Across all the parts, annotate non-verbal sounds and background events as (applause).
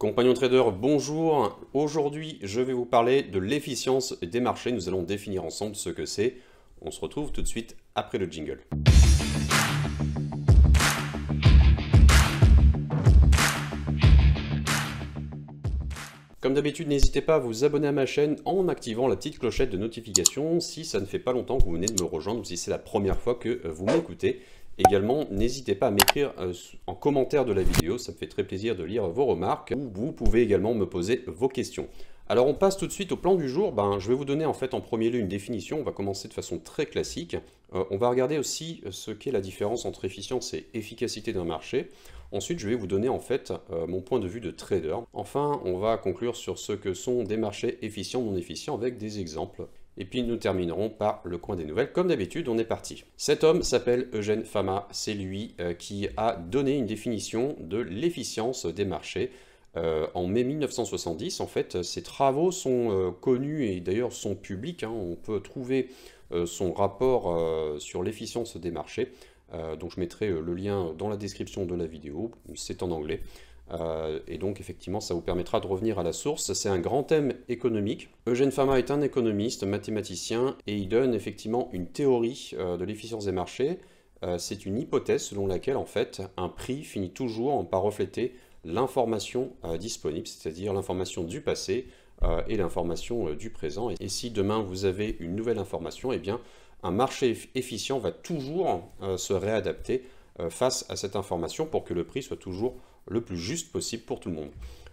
Compagnons trader, bonjour. Aujourd'hui, je vais vous parler de l'efficience des marchés. Nous allons définir ensemble ce que c'est. On se retrouve tout de suite après le jingle. Comme d'habitude, n'hésitez pas à vous abonner à ma chaîne en activant la petite clochette de notification si ça ne fait pas longtemps que vous venez de me rejoindre ou si c'est la première fois que vous m'écoutez. Également, n'hésitez pas à m'écrire euh, en commentaire de la vidéo, ça me fait très plaisir de lire vos remarques. vous pouvez également me poser vos questions. Alors on passe tout de suite au plan du jour, ben, je vais vous donner en fait en premier lieu une définition, on va commencer de façon très classique. Euh, on va regarder aussi euh, ce qu'est la différence entre efficience et efficacité d'un marché. Ensuite je vais vous donner en fait mon point de vue de trader. Enfin on va conclure sur ce que sont des marchés efficients non efficients avec des exemples. Et puis nous terminerons par le coin des nouvelles. Comme d'habitude, on est parti. Cet homme s'appelle Eugène Fama. C'est lui euh, qui a donné une définition de l'efficience des marchés. Euh, en mai 1970, en fait, ses travaux sont euh, connus et d'ailleurs sont publics. Hein. On peut trouver son rapport sur l'efficience des marchés. donc je mettrai le lien dans la description de la vidéo. C'est en anglais. Euh, et donc, effectivement, ça vous permettra de revenir à la source. C'est un grand thème économique. Eugène Fama est un économiste, mathématicien, et il donne effectivement une théorie euh, de l'efficience des marchés. Euh, c'est une hypothèse selon laquelle, en fait, un prix finit toujours par refléter l'information disponible, c'est-à-dire l'information du passé et l'information du présent. Et si demain vous avez une nouvelle information, eh bien, un marché efficient va toujours se réadapter face à cette information pour que le prix soit toujours le plus juste possible pour tout le monde.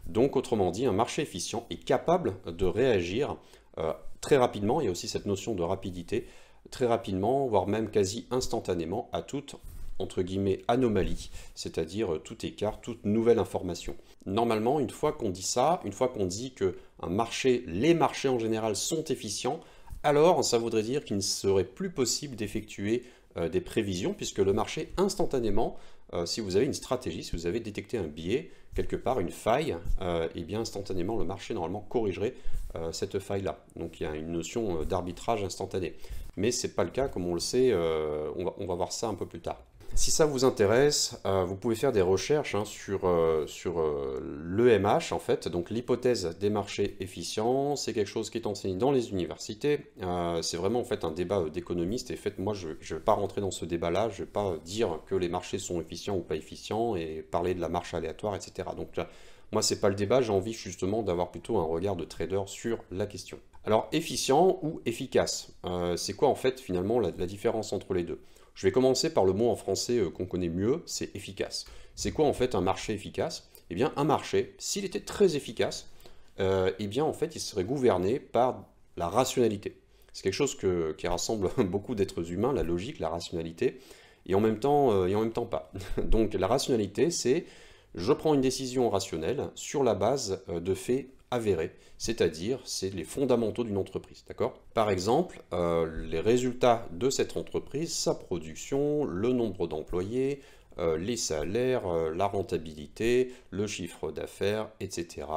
Donc, autrement dit, un marché efficient est capable de réagir euh, très rapidement, il y a aussi cette notion de rapidité, très rapidement, voire même quasi instantanément, à toute entre guillemets anomalie, c'est-à-dire euh, tout écart, toute nouvelle information. Normalement, une fois qu'on dit ça, une fois qu'on dit que marché, les marchés en général sont efficients, alors ça voudrait dire qu'il ne serait plus possible d'effectuer euh, des prévisions puisque le marché instantanément euh, si vous avez une stratégie, si vous avez détecté un biais, quelque part une faille, et euh, eh bien instantanément le marché normalement corrigerait euh, cette faille-là. Donc il y a une notion d'arbitrage instantané. Mais ce n'est pas le cas, comme on le sait, on, va, voir ça un peu plus tard. Si ça vous intéresse, euh, vous pouvez faire des recherches hein, sur, euh, sur euh, l'EMH, en fait, donc l'hypothèse des marchés efficients. C'est quelque chose qui est enseigné dans les universités. c'est vraiment en fait un débat d'économiste. Et faites fait, moi, je ne vais pas rentrer dans ce débat-là. Je ne vais pas dire que les marchés sont efficients ou pas efficients et parler de la marche aléatoire, etc. Donc, moi, n'est pas le débat. J'ai envie justement d'avoir plutôt un regard de trader sur la question. Alors, efficient ou efficace C'est quoi en fait finalement la différence entre les deux je vais commencer par le mot en français euh, qu'on connaît mieux, c'est efficace. C'est quoi en fait un marché efficace Eh bien un marché, s'il était très efficace, euh, eh bien en fait il serait gouverné par la rationalité. C'est quelque chose qui rassemble (laughs) beaucoup d'êtres humains, la logique, la rationalité, et en même temps, euh, et en même temps pas. (laughs) Donc la rationalité, c'est je prends une décision rationnelle sur la base de faits c'est-à-dire c'est les fondamentaux d'une entreprise, d'accord Par exemple, euh, les résultats de cette entreprise, sa production, le nombre d'employés, euh, les salaires, euh, la rentabilité, le chiffre d'affaires, etc.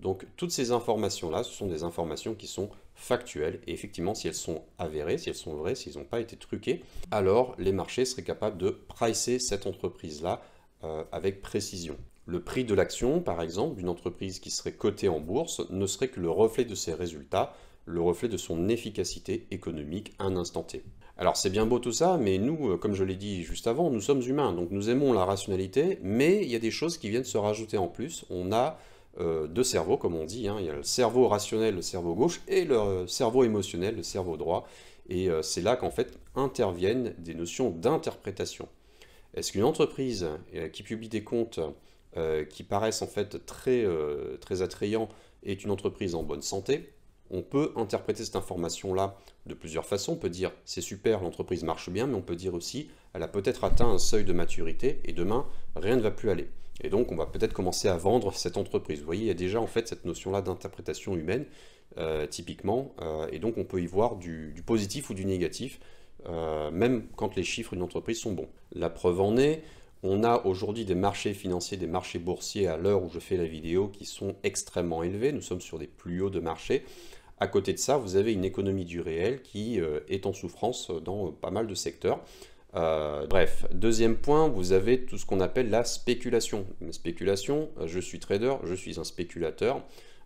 Donc toutes ces informations-là, ce sont des informations qui sont factuelles. Et effectivement, si elles sont avérées, si elles sont vraies, s'ils n'ont pas été truqués, alors les marchés seraient capables de pricer cette entreprise-là avec précision. Le prix de l'action, par exemple, d'une entreprise qui serait cotée en bourse ne serait que le reflet de ses résultats, le reflet de son efficacité économique à un instant T. Alors c'est bien beau tout ça, mais nous, euh, comme je l'ai dit juste avant, nous sommes humains, donc nous aimons la rationalité, mais il y a des choses qui viennent se rajouter en plus. On a euh, deux cerveaux, comme on dit, hein. il y a le cerveau rationnel, le cerveau gauche, et le euh, cerveau émotionnel, le cerveau droit. Et c'est là qu'en fait interviennent des notions d'interprétation. Est-ce qu'une entreprise qui publie des comptes euh, qui paraissent en fait très, euh, très attrayants est une entreprise en bonne santé, on peut interpréter cette information-là de plusieurs façons. On peut dire c'est super, l'entreprise marche bien, mais on peut dire aussi elle a peut-être atteint un seuil de maturité et demain rien ne va plus aller. Et donc on va peut-être commencer à vendre cette entreprise. Vous voyez, il y a déjà en fait cette notion-là d'interprétation humaine euh, typiquement, et donc on peut y voir du positif ou du négatif, même quand les chiffres d'une entreprise sont bons. La preuve en est, on a aujourd'hui des marchés financiers, des marchés boursiers à l'heure où je fais la vidéo qui sont extrêmement élevés. Nous sommes sur des plus hauts de marché. À côté de ça, vous avez une économie du réel qui euh, est en souffrance euh, dans euh, pas mal de secteurs. bref, deuxième point, vous avez tout ce qu'on appelle la spéculation. Une spéculation, je suis trader, je suis un spéculateur.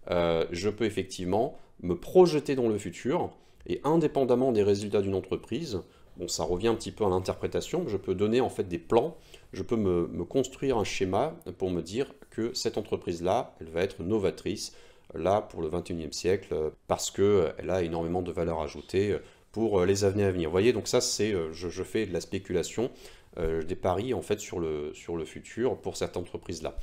je peux effectivement me projeter dans le futur et indépendamment des résultats d'une entreprise, bon, ça revient un petit peu à l'interprétation, je peux donner en fait des plans je peux me, construire un schéma pour me dire que cette entreprise-là, elle va être novatrice, euh, là pour le 21e siècle euh, parce qu'elle euh, a énormément de valeur ajoutée pour les années à venir. Vous voyez, donc ça, c'est, je, fais de la spéculation, des paris en fait sur le, sur le futur pour cette entreprise-là.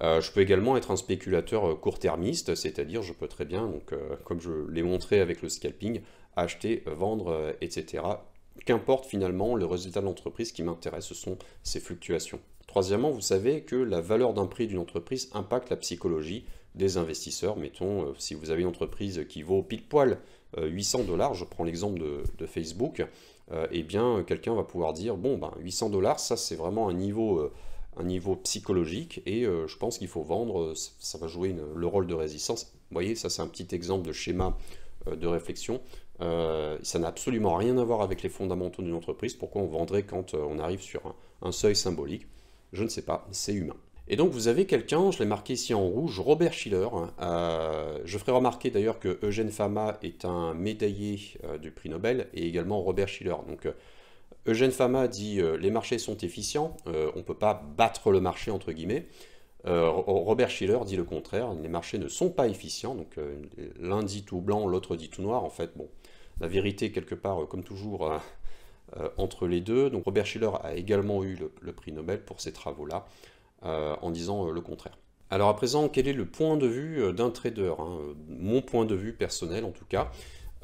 je peux également être un spéculateur court-termiste, c'est-à-dire je peux très bien, donc, comme je l'ai montré avec le scalping, acheter, vendre, etc. Qu'importe finalement le résultat de l'entreprise, qui m'intéresse, ce sont ces fluctuations. Troisièmement, vous savez que la valeur d'un prix d'une entreprise impacte la psychologie des investisseurs. Mettons, euh, si vous avez une entreprise qui vaut pile poil 800 euh, dollars, je prends l'exemple de, Facebook, euh, eh bien quelqu'un va pouvoir dire, bon, ben, 800 dollars, ça c'est vraiment un niveau... psychologique et je pense qu'il faut vendre, ça va jouer le rôle de résistance. Vous voyez, ça c'est un petit exemple de schéma de réflexion. Euh, ça n'a absolument rien à voir avec les fondamentaux d'une entreprise. Pourquoi on vendrait quand euh, on arrive sur un, seuil symbolique Je ne sais pas, c'est humain. Et donc vous avez quelqu'un, je l'ai marqué ici en rouge, Robert Schiller. Euh, je ferai remarquer d'ailleurs que Eugène Fama est un médaillé du prix Nobel et également Robert Schiller. Donc Eugène Fama dit les marchés sont efficients, on ne peut pas battre le marché entre guillemets. Robert Schiller dit le contraire, les marchés ne sont pas efficients, donc l'un dit tout blanc, l'autre dit tout noir, en fait, bon, la vérité quelque part, euh, comme toujours, euh, euh, entre les deux. Donc Robert Schiller a également eu le, prix Nobel pour ces travaux-là, en disant le contraire. Alors à présent, quel est le point de vue d'un trader hein, Mon point de vue personnel en tout cas.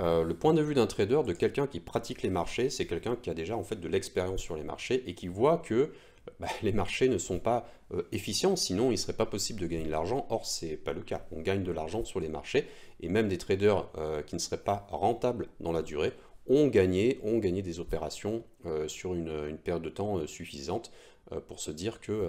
le point de vue d'un trader, de quelqu'un qui pratique les marchés, c'est quelqu'un qui a déjà en fait de l'expérience sur les marchés et qui voit que bah, les marchés ne sont pas efficients, sinon il ne serait pas possible de gagner de l'argent. Or, ce n'est pas le cas. On gagne de l'argent sur les marchés et même des traders euh, qui ne seraient pas rentables dans la durée ont gagné, ont gagné des opérations euh, sur une, période de temps euh, suffisante pour se dire que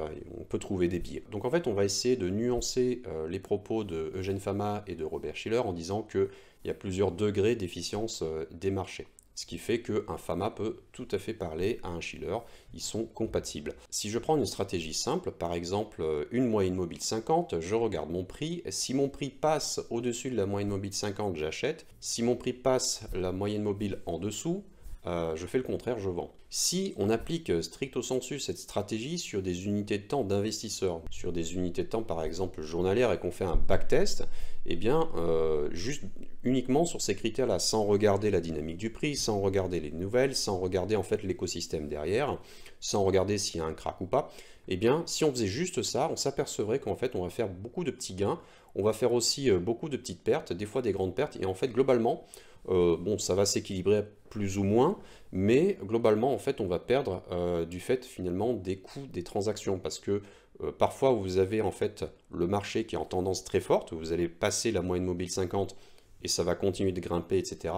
peut trouver des billets. Donc en fait, on va essayer de nuancer les propos de Eugène Fama et de Robert Schiller en disant qu'il y a plusieurs degrés d'efficience des marchés ce qui fait qu'un Fama peut tout à fait parler à un Schiller, ils sont compatibles. Si je prends une stratégie simple, par exemple euh, une moyenne mobile 50, je regarde mon prix, si mon prix passe au-dessus de la moyenne mobile 50, j'achète, si mon prix passe la moyenne mobile en dessous, euh, je fais le contraire, je vends. Si on applique stricto sensu cette stratégie sur des unités de temps d'investisseurs, sur des unités de temps par exemple journalières et qu'on fait un backtest, et eh bien euh, juste uniquement sur ces critères-là, sans regarder la dynamique du prix, sans regarder les nouvelles, sans regarder en fait l'écosystème derrière, sans regarder s'il y a un crack ou pas, et eh bien si on faisait juste ça, on s'apercevrait qu'en fait on va faire beaucoup de petits gains, on va faire aussi euh, beaucoup de petites pertes, des fois des grandes pertes, et en fait globalement euh, bon, ça va s'équilibrer plus ou moins, mais globalement, en fait, on va perdre euh, du fait finalement des coûts des transactions parce que euh, parfois vous avez en fait le marché qui est en tendance très forte, vous allez passer la moyenne mobile 50 et ça va continuer de grimper, etc.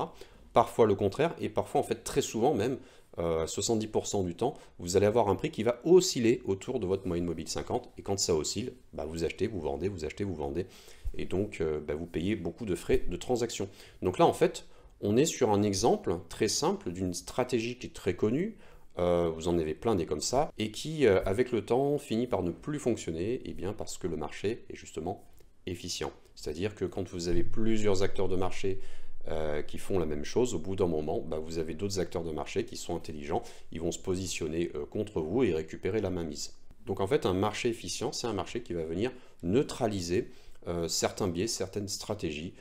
Parfois le contraire, et parfois en fait très souvent même, 70% du temps, vous allez avoir un prix qui va osciller autour de votre moyenne mobile 50, et quand ça oscille, bah, vous achetez, vous vendez, vous achetez, vous vendez, et donc bah, vous payez beaucoup de frais de transaction. Donc là en fait, on est sur un exemple très simple d'une stratégie qui est très connue, euh, vous en avez plein des comme ça, et qui, euh, avec le temps, finit par ne plus fonctionner, et eh bien parce que le marché est justement efficient. C'est-à-dire que quand vous avez plusieurs acteurs de marché euh, qui font la même chose, au bout d'un moment, bah, vous avez d'autres acteurs de marché qui sont intelligents, ils vont se positionner contre vous et récupérer la mainmise. Donc en fait, un marché efficient, c'est un marché qui va venir neutraliser certains biais, certaines stratégies.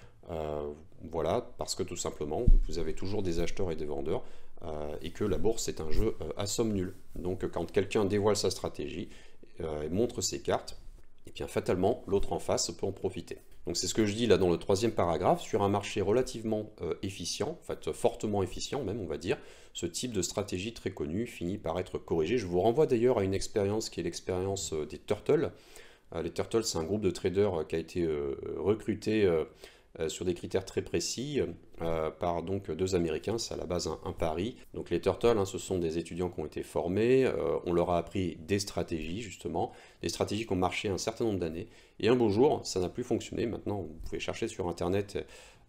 Voilà, parce que tout simplement, vous avez toujours des acheteurs et des vendeurs, euh, et que la bourse est un jeu à euh, somme nulle. Donc quand quelqu'un dévoile sa stratégie euh, et montre ses cartes, et eh bien fatalement, l'autre en face peut en profiter. Donc c'est ce que je dis là dans le troisième paragraphe, sur un marché relativement efficient, en fait fortement efficient même on va dire, ce type de stratégie très connue finit par être corrigé. Je vous renvoie d'ailleurs à une expérience qui est l'expérience des Turtles. les Turtles c'est un groupe de traders qui a été recruté euh, sur des critères très précis euh, par donc deux Américains, c'est à la base un, pari. Donc les Turtles, hein, ce sont des étudiants qui ont été formés, euh, on leur a appris des stratégies justement, des stratégies qui ont marché un certain nombre d'années, et un beau jour, ça n'a plus fonctionné, maintenant vous pouvez chercher sur Internet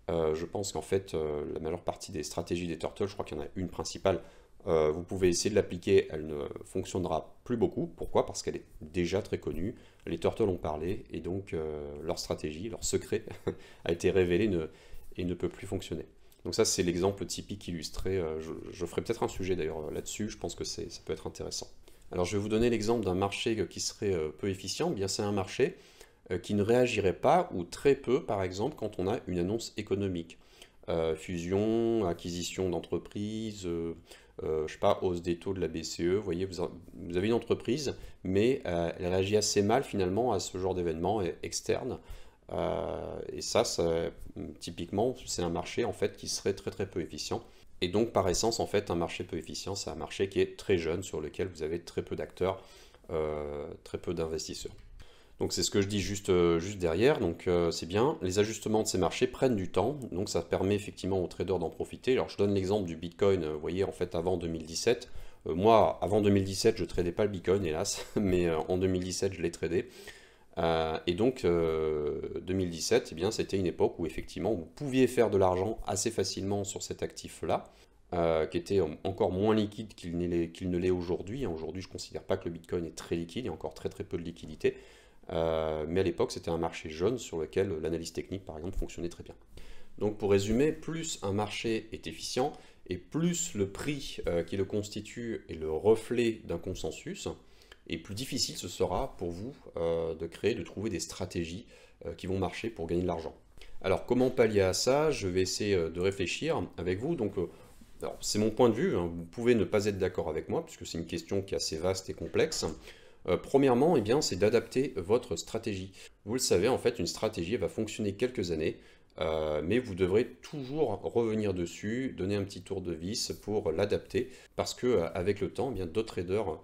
je pense qu'en fait, la majeure partie des stratégies des Turtles, je crois qu'il y en a une principale, euh, vous pouvez essayer de l'appliquer, elle ne euh, fonctionnera plus beaucoup. Pourquoi Parce qu'elle est déjà très connue, les Turtles ont parlé, et donc euh, leur stratégie, leur secret (laughs) a été révélé et ne peut plus fonctionner. Donc ça c'est l'exemple typique illustré, je, ferai peut-être un sujet d'ailleurs là-dessus, je pense que ça peut être intéressant. Alors je vais vous donner l'exemple d'un marché qui serait peu efficient, eh bien c'est un marché qui ne réagirait pas ou très peu par exemple quand on a une annonce économique. fusion, acquisition d'entreprise, je euh, je sais pas, hausse des taux de la BCE. Vous voyez, vous, avez une entreprise, mais euh, elle réagit assez mal finalement à ce genre d'événement externe, euh, et ça, ça typiquement, c'est un marché en fait qui serait très très peu efficient. Et donc par essence, en fait, un marché peu efficient, c'est un marché qui est très jeune, sur lequel vous avez très peu d'acteurs, très peu d'investisseurs. Donc c'est ce que je dis juste, euh, juste derrière, donc euh, c'est bien. Les ajustements de ces marchés prennent du temps, donc ça permet effectivement aux traders d'en profiter. Alors je donne l'exemple du Bitcoin, euh, vous voyez en fait avant 2017. moi avant 2017 je ne tradais pas le Bitcoin hélas, (laughs) mais en 2017 je l'ai tradé. et donc 2017, eh bien c'était une époque où effectivement vous pouviez faire de l'argent assez facilement sur cet actif-là. qui était encore moins liquide qu'il qu'il ne l'est aujourd'hui. Aujourd'hui, je ne considère pas que le Bitcoin est très liquide, il y a encore très très peu de liquidité. Euh, mais à l'époque, c'était un marché jeune sur lequel l'analyse technique, par exemple, fonctionnait très bien. Donc pour résumer, plus un marché est efficient, et plus le prix euh, qui le constitue est le reflet d'un consensus, et plus difficile ce sera pour vous euh, de créer, de trouver des stratégies qui vont marcher pour gagner de l'argent. Alors comment pallier à ça Je vais essayer de réfléchir avec vous. Donc c'est mon point de vue, hein. vous pouvez ne pas être d'accord avec moi, puisque c'est une question qui est assez vaste et complexe. Euh, premièrement, et eh bien, c'est d'adapter votre stratégie. Vous le savez, en fait, une stratégie va fonctionner quelques années, euh, mais vous devrez toujours revenir dessus, donner un petit tour de vis pour l'adapter, parce que euh, avec le temps, eh bien, d'autres traders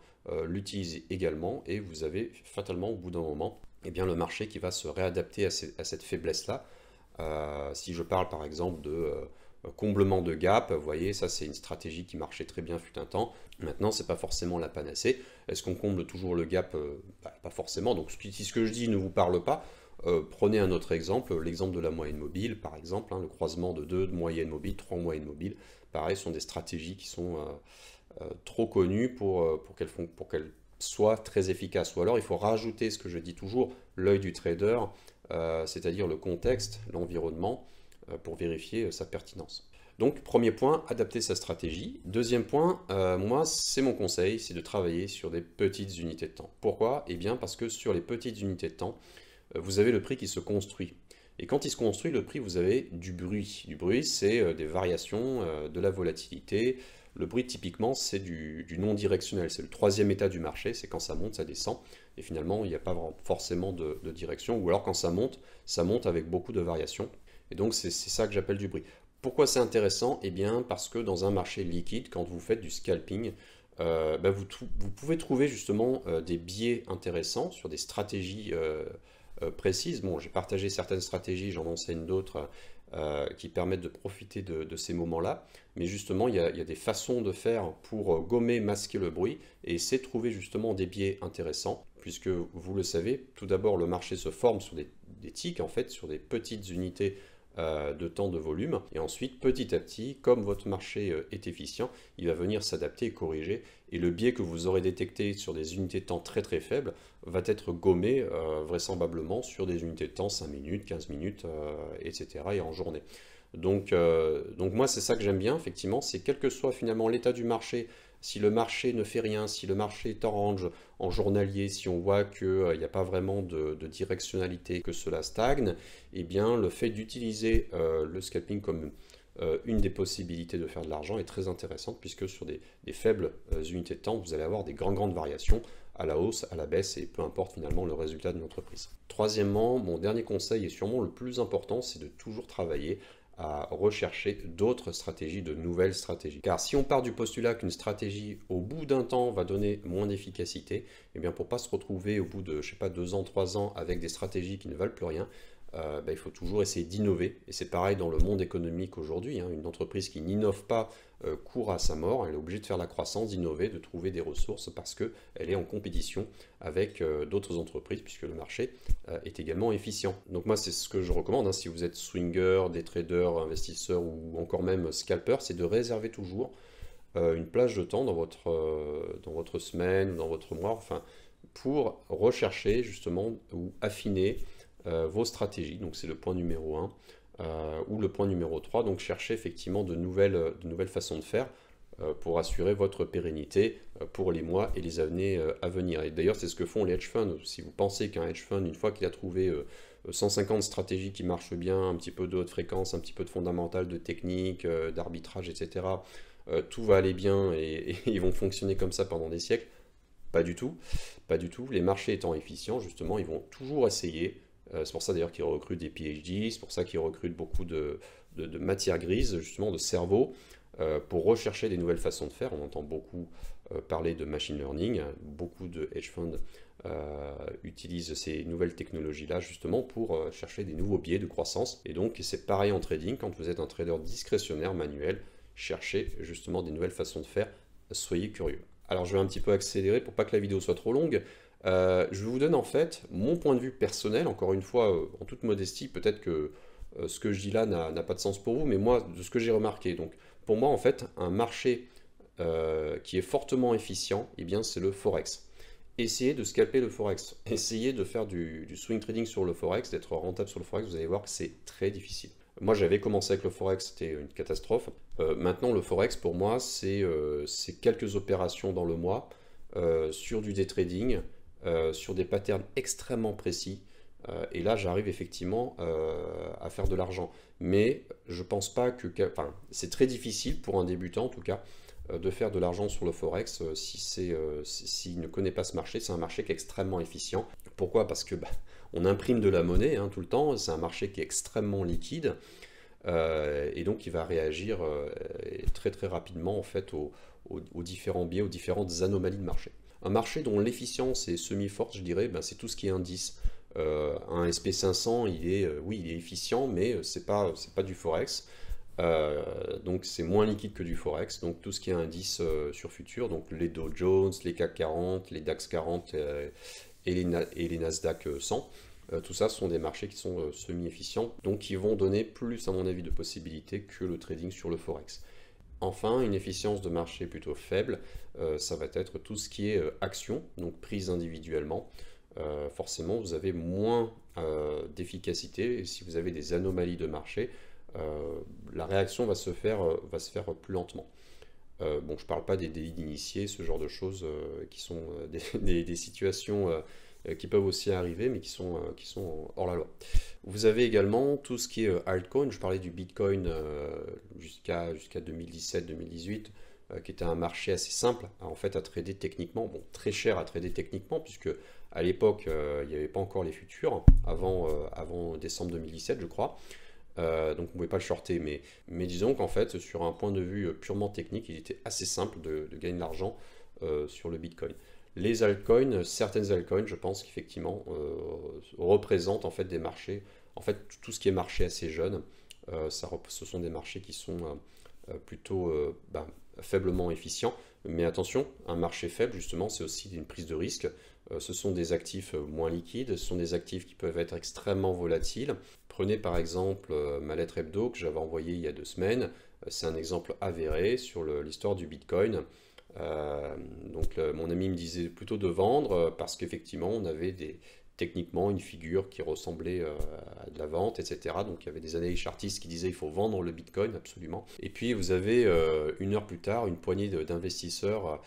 l'utilisent également, et vous avez fatalement, au bout d'un moment, eh bien, le marché qui va se réadapter à cette faiblesse-là. si je parle par exemple de euh, comblement de gap, vous voyez, ça c'est une stratégie qui marchait très bien fut un temps. Maintenant, c'est pas forcément la panacée. Est-ce qu'on comble toujours le gap euh, bah, Pas forcément. Donc, si ce que je dis ne vous parle pas, euh, prenez un autre exemple, l'exemple de la moyenne mobile, par exemple, hein, le croisement de deux moyennes mobiles, trois moyennes mobiles. Pareil, ce sont des stratégies qui sont trop connues pour, pour qu'elles soient très efficaces. Ou alors, il faut rajouter ce que je dis toujours, l'œil du trader, c'est-à-dire le contexte, l'environnement euh, pour vérifier euh, sa pertinence. Donc, premier point, adapter sa stratégie. Deuxième point, euh, moi, c'est mon conseil, c'est de travailler sur des petites unités de temps. Pourquoi Eh bien, parce que sur les petites unités de temps, vous avez le prix qui se construit. Et quand il se construit, le prix, vous avez du bruit. Du bruit, c'est des variations, de la volatilité. Le bruit, typiquement, c'est du, non-directionnel. C'est le troisième état du marché, c'est quand ça monte, ça descend. Et finalement, il n'y a pas forcément de direction. Ou alors quand ça monte, ça monte avec beaucoup de variations. Et donc c'est ça que j'appelle du bruit. Pourquoi c'est intéressant Eh bien parce que dans un marché liquide, quand vous faites du scalping, euh, bah, vous, pouvez trouver justement euh, des biais intéressants sur des stratégies euh, précises. Bon, j'ai partagé certaines stratégies, j'en enseigne d'autres qui permettent de profiter de, ces moments-là. Mais justement, il y, a, des façons de faire pour gommer, masquer le bruit et c'est trouver justement des biais intéressants. Puisque vous le savez, tout d'abord, le marché se forme sur des, des tics, en fait, sur des petites unités euh, de temps de volume. Et ensuite, petit à petit, comme votre marché euh, est efficient, il va venir s'adapter et corriger. Et le biais que vous aurez détecté sur des unités de temps très très faibles va être gommé euh, vraisemblablement sur des unités de temps 5 minutes, 15 minutes, etc. et en journée. Donc, donc moi, c'est ça que j'aime bien, effectivement, c'est quel que soit finalement l'état du marché, si le marché ne fait rien, si le marché est orange en journalier, si on voit qu'il euh, n'y a pas vraiment de, directionnalité, que cela stagne, eh bien le fait d'utiliser euh, le scalping comme euh, une des possibilités de faire de l'argent est très intéressante puisque sur des, faibles unités de temps, vous allez avoir des grandes, grandes variations à la hausse, à la baisse et peu importe finalement le résultat de l'entreprise. Troisièmement, mon dernier conseil et sûrement le plus important, c'est de toujours travailler à rechercher d'autres stratégies, de nouvelles stratégies. Car si on part du postulat qu'une stratégie au bout d'un temps va donner moins d'efficacité, et eh bien pour pas se retrouver au bout de je sais pas deux ans, trois ans avec des stratégies qui ne valent plus rien, euh, ben, il faut toujours essayer d'innover. Et c'est pareil dans le monde économique aujourd'hui. Hein. Une entreprise qui n'innove pas euh, court à sa mort. Elle est obligée de faire la croissance, d'innover, de trouver des ressources parce qu'elle est en compétition avec euh, d'autres entreprises puisque le marché est également efficient. Donc moi, c'est ce que je recommande. Hein. Si vous êtes swinger, des traders, investisseurs ou encore même scalper, c'est de réserver toujours une plage de temps dans votre, dans votre semaine, dans votre mois, enfin, pour rechercher justement ou affiner euh, vos stratégies, donc c'est le point numéro 1, euh, ou le point numéro 3, donc cherchez effectivement de nouvelles, euh, de nouvelles façons de faire pour assurer votre pérennité pour les mois et les années à venir. Et d'ailleurs, c'est ce que font les hedge funds. Si vous pensez qu'un hedge fund, une fois qu'il a trouvé 150 stratégies qui marchent bien, un petit peu de haute fréquence, un petit peu de fondamental, de technique, d'arbitrage, etc., tout va aller bien et, et (laughs) ils vont fonctionner comme ça pendant des siècles, pas du tout, pas du tout. Les marchés étant efficients, justement, ils vont toujours essayer euh, c'est pour ça d'ailleurs qu'ils recrutent des PhD, c'est pour ça qu'ils recrutent beaucoup de, de, grises, matière grise, justement de cerveau, euh, pour rechercher des nouvelles façons de faire. On entend beaucoup euh, parler de machine learning, beaucoup de hedge funds utilisent ces nouvelles technologies-là justement pour chercher des nouveaux biais de croissance. Et donc c'est pareil en trading, quand vous êtes un trader discrétionnaire manuel, cherchez justement des nouvelles façons de faire, soyez curieux. Alors je vais un petit peu accélérer pour pas que la vidéo soit trop longue. Euh, je vous donne en fait mon point de vue personnel, encore une fois, euh, en toute modestie, peut-être que euh, ce que je dis là n'a pas de sens pour vous, mais moi, de ce que j'ai remarqué. Donc, pour moi, en fait, un marché qui est fortement efficient, et eh bien, c'est le Forex. Essayez de scalper le Forex. (laughs) Essayez de faire du, du swing trading sur le Forex, d'être rentable sur le Forex. Vous allez voir que c'est très difficile. Moi, j'avais commencé avec le Forex, c'était une catastrophe. maintenant, le Forex, pour moi, c'est quelques opérations dans le mois sur du day trading euh, sur des patterns extrêmement précis. Euh, et là, j'arrive effectivement euh, à faire de l'argent. Mais je pense pas que... Enfin, c'est très difficile pour un débutant, en tout cas, de faire de l'argent sur le Forex si c'est s'il ne connaît pas ce marché. C'est un marché qui est extrêmement efficient. Pourquoi Parce que bah, on imprime de la monnaie hein, tout le temps. C'est un marché qui est extrêmement liquide. et donc, il va réagir très très rapidement en fait aux différents biais, aux différentes anomalies de marché. Un marché dont l'efficience est semi-forte, je dirais, ben, c'est tout ce qui est indice. Euh, un SP500, il est, euh, oui, il est efficient, mais euh, ce pas, pas du forex. donc c'est moins liquide que du forex. Donc tout ce qui est indice sur futur, donc les Dow Jones, les CAC 40, les DAX 40 et les, Nasdaq 100. tout ça sont des marchés qui sont semi-efficients, donc qui vont donner plus, à mon avis, de possibilités que le trading sur le forex. Enfin, une efficience de marché plutôt faible, euh, ça va être tout ce qui est euh, action, donc prise individuellement. Euh, forcément, vous avez moins d'efficacité. Si vous avez des anomalies de marché, la réaction va se faire, va se faire plus lentement. bon, je ne parle pas des délits d'initiés, ce genre de choses qui sont (laughs) des situations euh, qui peuvent aussi arriver, mais qui sont, euh, qui sont hors la loi. Vous avez également tout ce qui est euh, altcoin. Je parlais du Bitcoin jusqu'à jusqu'à 2017-2018, qui était un marché assez simple hein, en fait à trader techniquement, bon très cher à trader techniquement puisque à l'époque il n'y avait pas encore les futurs hein, avant décembre 2017 je crois. donc on ne pouvez pas le shorter, mais, disons qu'en fait, sur un point de vue purement technique, il était assez simple de, gagner de l'argent sur le Bitcoin les altcoins, certaines altcoins, je pense qu'effectivement, euh, représentent en fait des marchés. En fait, tout ce qui est marché assez jeune, euh, ce sont des marchés qui sont euh, plutôt ben, faiblement efficients. Mais attention, un marché faible, justement, c'est aussi une prise de risque. ce sont des actifs moins liquides, ce sont des actifs qui peuvent être extrêmement volatiles. Prenez par exemple ma lettre hebdo que j'avais envoyée il y a deux semaines. C'est un exemple avéré sur l'histoire du Bitcoin. Euh, donc mon ami me disait plutôt de vendre euh, parce qu'effectivement on avait techniquement une figure qui ressemblait euh, à de la vente, etc. Donc il y avait des analystes chartistes qui disaient il faut vendre le Bitcoin absolument. Et puis vous avez une heure plus tard une poignée d'investisseurs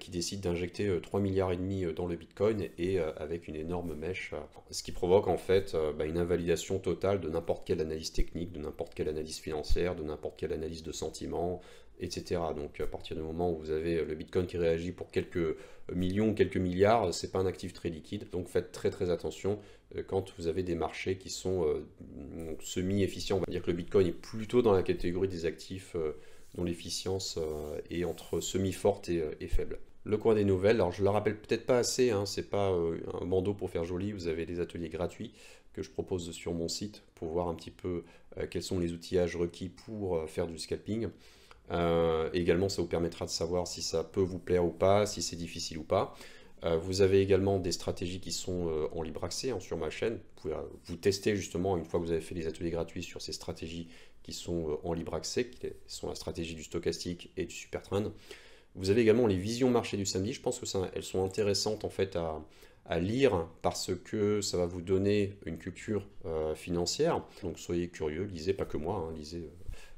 qui décident d'injecter 3 milliards et demi dans le Bitcoin et avec une énorme mèche, ce qui provoque en fait bah, une invalidation totale de n'importe quelle analyse technique, de n'importe quelle analyse financière, de n'importe quelle analyse de sentiment, etc. Donc à partir du moment où vous avez euh, le Bitcoin qui réagit pour quelques millions, quelques milliards, c'est pas un actif très liquide. Donc faites très très attention euh, quand vous avez des marchés qui sont euh, semi-efficients. On va dire que le Bitcoin est plutôt dans la catégorie des actifs dont l'efficience est entre semi-forte et, faible. Le coin des nouvelles, alors je le rappelle peut-être pas assez, hein, c'est pas un bandeau pour faire joli, vous avez des ateliers gratuits que je propose sur mon site pour voir un petit peu quels sont les outillages requis pour faire du scalping. Euh, également, ça vous permettra de savoir si ça peut vous plaire ou pas, si c'est difficile ou pas. Euh, vous avez également des stratégies qui sont euh, en libre accès hein, sur ma chaîne. Vous pouvez vous tester justement, une fois que vous avez fait les ateliers gratuits, sur ces stratégies qui sont en libre accès, qui sont la stratégie du stochastique et du supertrend. Vous avez également les visions marché du samedi. Je pense que ça, elles sont intéressantes en fait à, lire parce que ça va vous donner une culture financière. Donc soyez curieux, lisez pas que moi, hein, lisez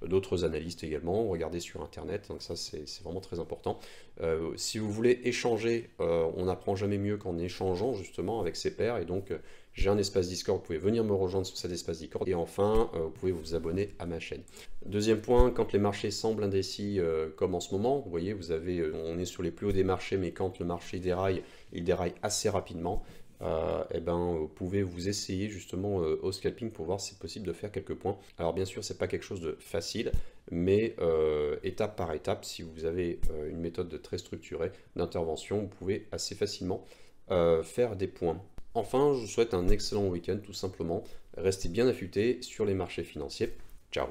d'autres analystes également, regardez sur Internet, donc ça c'est vraiment très important. Euh, si vous voulez échanger, euh, on n'apprend jamais mieux qu'en échangeant justement avec ses pairs, et donc euh, j'ai un espace Discord, vous pouvez venir me rejoindre sur cet espace Discord, et enfin vous pouvez vous abonner à ma chaîne. Deuxième point, quand les marchés semblent indécis comme en ce moment, vous voyez, vous avez, on est sur les plus hauts des marchés, mais quand le marché déraille, il déraille assez rapidement, euh, eh ben, vous pouvez vous essayer justement euh, au scalping pour voir si c'est possible de faire quelques points. Alors bien sûr, c'est pas quelque chose de facile, mais euh, étape par étape, si vous avez une méthode très structurée d'intervention, vous pouvez assez facilement faire des points. Enfin, je vous souhaite un excellent week-end tout simplement. Restez bien affûté sur les marchés financiers. Ciao